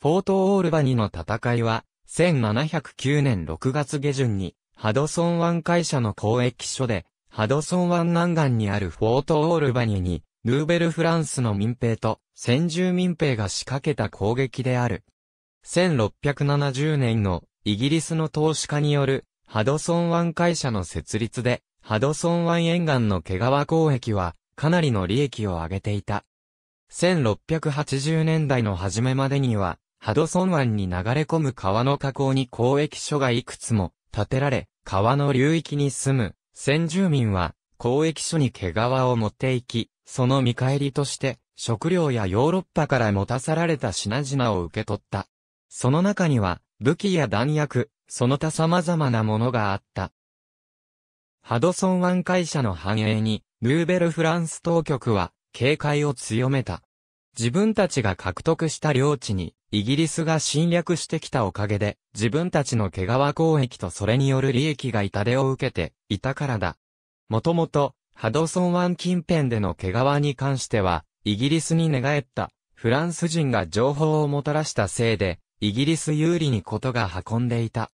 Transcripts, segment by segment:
フォート・オールバニの戦いは、1709年6月下旬に、ハドソン湾会社の交易所で、ハドソン湾南岸にあるフォート・オールバニに、ヌーベル・フランスの民兵と先住民兵が仕掛けた攻撃である。1670年のイギリスの投資家によるハドソン湾会社の設立で、ハドソン湾沿岸の毛皮交易はかなりの利益を上げていた。1680年代の初めまでには、ハドソン湾に流れ込む川の河口に交易所がいくつも建てられ、川の流域に住む先住民は交易所に毛皮を持って行き、その見返りとして食料やヨーロッパから持たさられた品々を受け取った。その中には武器や弾薬、その他様々なものがあった。ハドソン湾会社の繁栄に、ヌーベルフランス当局は警戒を強めた。自分たちが獲得した領地にイギリスが侵略してきたおかげで、自分たちの毛皮交易とそれによる利益が痛手を受けていたからだ。もともと、ハドソン湾近辺での毛皮に関しては、イギリスに寝返ったフランス人が情報をもたらしたせいで、イギリス有利にことが運んでいた。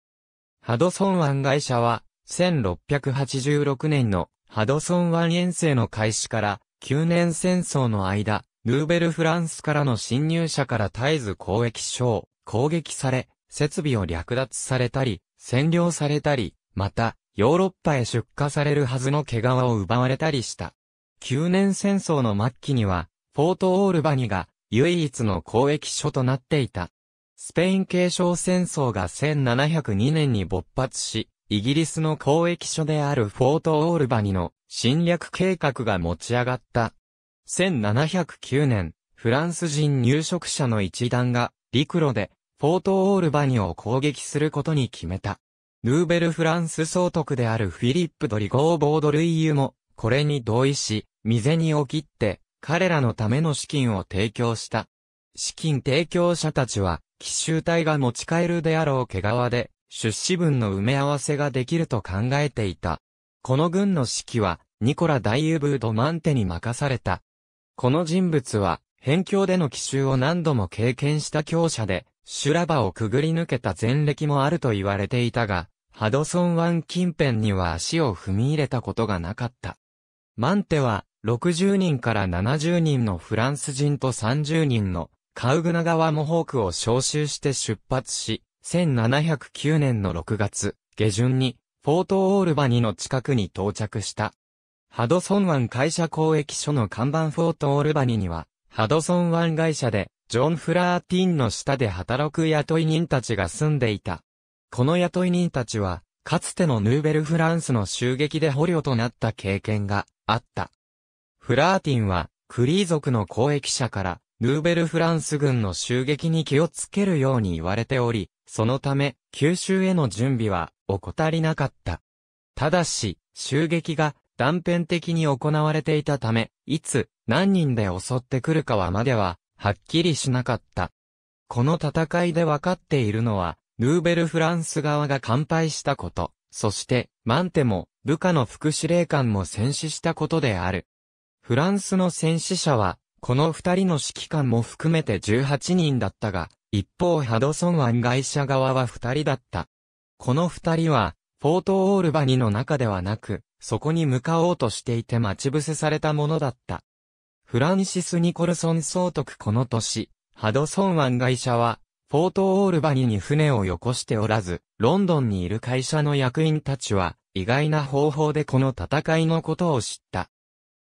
ハドソン湾会社は、1686年のハドソン湾遠征の開始から9年戦争の間、ヌーベルフランスからの侵入者から絶えず攻撃しよ攻撃され、設備を略奪されたり、占領されたり、また、ヨーロッパへ出荷されるはずの毛皮を奪われたりした。9年戦争の末期には、フォート・オールバニが唯一の交易所となっていた。スペイン継承戦争が1702年に勃発し、イギリスの交易所であるフォート・オールバニの侵略計画が持ち上がった。1709年、フランス人入植者の一団が、陸路で、フォートオールバニを攻撃することに決めた。ヌーベルフランス総督であるフィリップ・ドリゴー・ボードルイユも、これに同意し、未銭を切って、彼らのための資金を提供した。資金提供者たちは、奇襲隊が持ち帰るであろう毛皮で、出資分の埋め合わせができると考えていた。この軍の指揮は、ニコラ・ダイユブード・マンテに任された。この人物は、辺境での奇襲を何度も経験した強者で、修羅場をくぐり抜けた前歴もあると言われていたが、ハドソン湾近辺には足を踏み入れたことがなかった。マンテは、60人から70人のフランス人と30人のカウグナ川モホークを招集して出発し、1709年の6月下旬に、フォートオールバニの近くに到着した。ハドソン湾会社公益所の看板フォートオルバニには、ハドソン湾会社で、ジョン・フラーティンの下で働く雇い人たちが住んでいた。この雇い人たちは、かつてのヌーベルフランスの襲撃で捕虜となった経験があった。フラーティンは、クリー族の公益者から、ヌーベルフランス軍の襲撃に気をつけるように言われており、そのため、九州への準備は、怠りなかった。ただし、襲撃が断片的に行われていたため、いつ、何人で襲ってくるかはまでは、はっきりしなかった。この戦いで分かっているのは、ヌーベルフランス側が乾杯したこと、そして、マンテも、部下の副司令官も戦死したことである。フランスの戦死者は、この二人の指揮官も含めて18人だったが、一方ハドソン案外者側は二人だった。この二人は、フォートオールバニの中ではなく、そこに向かおうとしていて待ち伏せされたものだった。フランシス・ニコルソン総督この年、ハドソン湾会社は、フォート・オールバニに船をよこしておらず、ロンドンにいる会社の役員たちは、意外な方法でこの戦いのことを知った。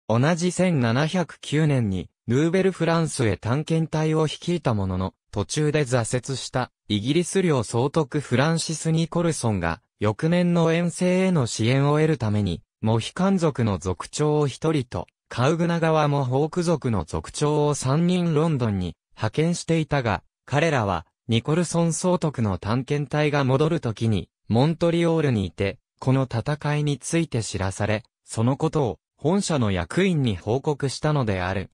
同じ1709年に、ヌーベルフランスへ探検隊を率いたものの、途中で挫折したイギリス領総督フランシス・ニコルソンが翌年の遠征への支援を得るためにモヒカン族の族長を一人とカウグナ側もホーク族の族長を三人ロンドンに派遣していたが彼らはニコルソン総督の探検隊が戻るときにモントリオールにいてこの戦いについて知らされそのことを本社の役員に報告したのである。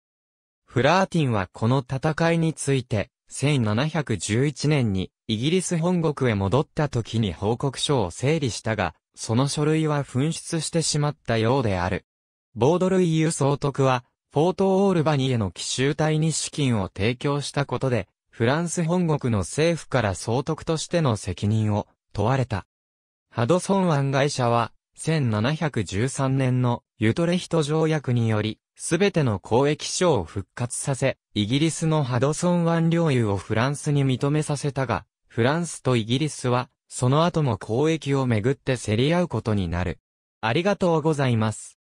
フラーティンはこの戦いについて、1711年にイギリス本国へ戻った時に報告書を整理したが、その書類は紛失してしまったようである。ボードルイユ総督は、フォートオールバニへの奇襲隊に資金を提供したことで、フランス本国の政府から総督としての責任を問われた。ハドソン湾会社は、1713年のユトレヒト条約により、すべての交易所を復活させ、イギリスのハドソン湾領有をフランスに認めさせたが、フランスとイギリスは、その後も交易をめぐって競り合うことになる。ありがとうございます。